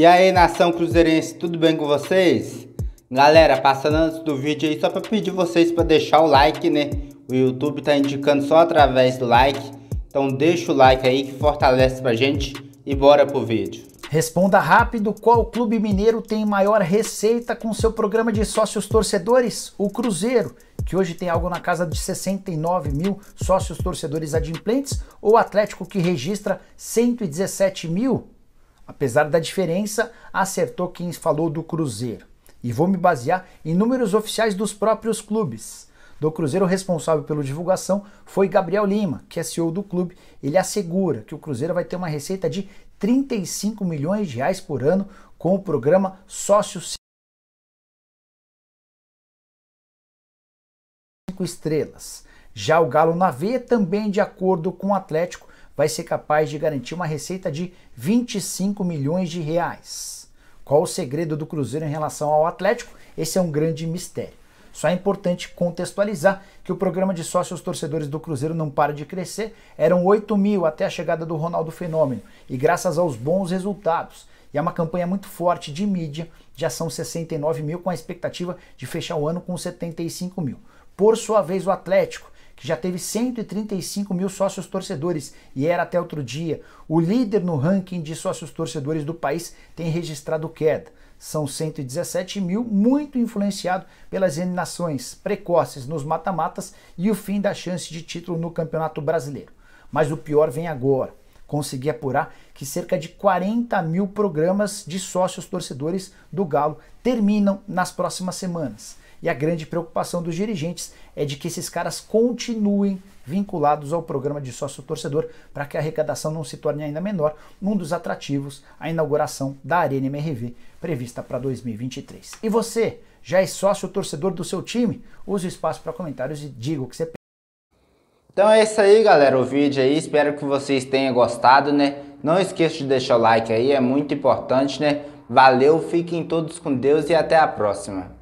E aí, nação cruzeirense, tudo bem com vocês? Galera, passando antes do vídeo aí, só para pedir vocês para deixar o like, né? O YouTube tá indicando só através do like. Então deixa o like aí que fortalece pra gente e bora pro vídeo. Responda rápido qual clube mineiro tem maior receita com seu programa de sócios torcedores? O Cruzeiro, que hoje tem algo na casa de 69 mil sócios torcedores adimplentes, ou o Atlético que registra 117 mil? apesar da diferença, acertou quem falou do Cruzeiro. E vou me basear em números oficiais dos próprios clubes. Do Cruzeiro, o responsável pela divulgação foi Gabriel Lima, que é CEO do clube. Ele assegura que o Cruzeiro vai ter uma receita de 35 milhões de reais por ano com o programa Sócio 5 estrelas. Já o Galo na veia também de acordo com o Atlético vai ser capaz de garantir uma receita de 25 milhões de reais. Qual o segredo do Cruzeiro em relação ao Atlético? Esse é um grande mistério. Só é importante contextualizar que o programa de sócios torcedores do Cruzeiro não para de crescer. Eram 8 mil até a chegada do Ronaldo Fenômeno, e graças aos bons resultados e a é uma campanha muito forte de mídia, já são 69 mil, com a expectativa de fechar o ano com 75 mil. Por sua vez, o Atlético, que já teve 135 mil sócios torcedores e era até outro dia o líder no ranking de sócios torcedores do país, tem registrado queda. São 117 mil, muito influenciado pelas eliminações precoces nos mata-matas e o fim da chance de título no Campeonato Brasileiro. Mas o pior vem agora consegui apurar que cerca de 40 mil programas de sócios torcedores do Galo terminam nas próximas semanas. E a grande preocupação dos dirigentes é de que esses caras continuem vinculados ao programa de sócio torcedor para que a arrecadação não se torne ainda menor, um dos atrativos a inauguração da Arena MRV prevista para 2023. E você, já é sócio torcedor do seu time? Use o espaço para comentários e diga o que você pensa. então é isso aí, galera, o vídeo aí. Espero que vocês tenham gostado, né? Não esqueça de deixar o like aí, é muito importante, né? Valeu, fiquem todos com Deus e até a próxima.